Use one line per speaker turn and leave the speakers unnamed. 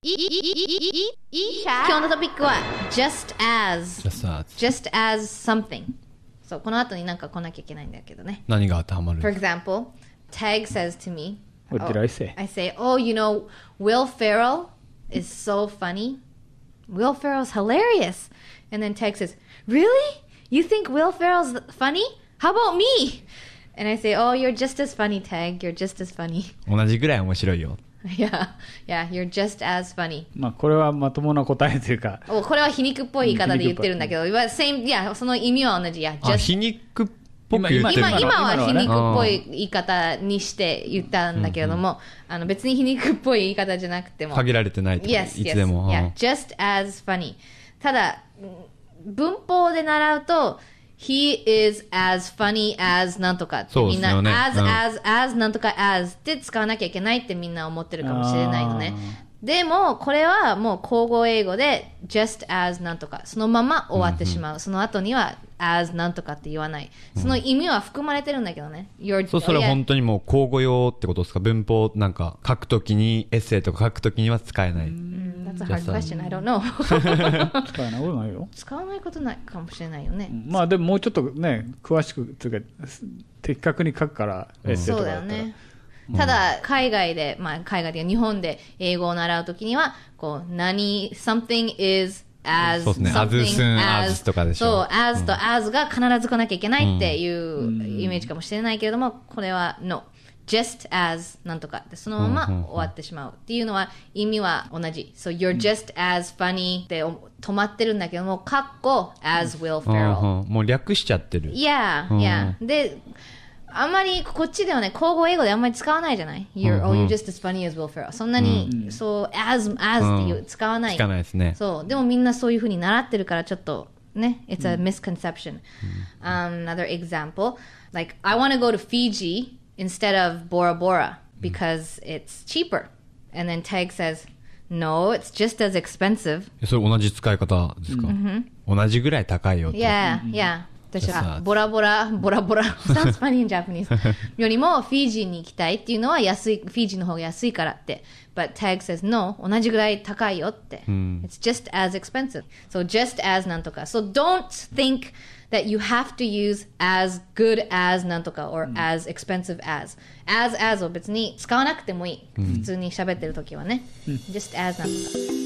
今日のトピックは just as just as, just as something So, そうこの後になんか来なきゃいけないんだけどね何が当てはまる For example, Tag says to me What did oh, I say? I say, oh, you know, Will Ferrell is so funny. Will Ferrell's hilarious. And then Tag says, really? You think Will Ferrell's funny? How about me? And I say, oh, you're just as funny, Tag. You're just as funny. 同じぐらい面白いよ。Yeah, y o u r e just as funny. まあこれはまともな答えというか。おこれは皮肉っぽい言い方で言ってるんだけど、い a m e いや、その意味は同じ。Yeah, just... 皮肉っぽく言ってる今今は皮肉っぽい言い方にして言ったんだけれども、あの別に皮肉っぽい言い方じゃなくても。限られてないと。Yes, いつでも。Yes, yeah, just as funny. ただ、文法で習うと、He is as funny as なんとかってみんな、そうですよね as, うん as, as なんとか as って使わなきゃいけないってみんな思ってるかもしれないのね。でも、これはもう口語英語で just as なんとか、そのまま終わってしまう。うんうん、その後には as なんとかって言わない。その意味は含まれてるんだけどね。y o そう、それ本当にもう口語用ってことですか文法なんか書くときに、エッセイとか書くときには使えない。That's a hard question. I don't know. 使えないことないよ。使わないことないかもしれないよね。まあでももうちょっとね、詳しく、つうか、的確に書くから、エッセイとかだったら。そうだよね。ただ、海外で、まあ、海外で、日本で英語を習うときには、こう、何、something is as そうですね。as soon as とかでしょ。そう、as と as が必ず来なきゃいけないっていうイメージかもしれないけれども、これは no。just as なんとかでそのまま終わってしまうっていうのは意味は同じ。So you're just as funny って止まってるんだけども、かっこ as Will Ferrell。もう略しちゃってる。Yeah, yeah. で、あんまりこっちではね、口語英語であんまり使わないじゃない ?You're,、うん oh, you're just as funny as Will Ferrell. そんなに、うん、そう、as, as っていう、使わない。使わないですね。そう。でもみんなそういうふうに習ってるからちょっと、ね、it's a misconception.、うん um, another example, like, I want to go to Fiji instead of Bora Bora because it's cheaper. And then Tag says, No, it's just as expensive. それ同じ使い方ですか、mm hmm. 同じぐらい高いよって。Yeah, yeah. 私はボラボラボラボラ Sounds funny in Japanese よりもフィジーに行きたいっていうのは安いフィジーの方が安いからって But Tag says no 同じぐらい高いよって、うん、It's just as expensive So just as なんとか So don't think that you have to use as good as なんとか or、うん、as expensive as as as を別に使わなくてもいい、うん、普通に喋ってる時はね、うん、just as なんとか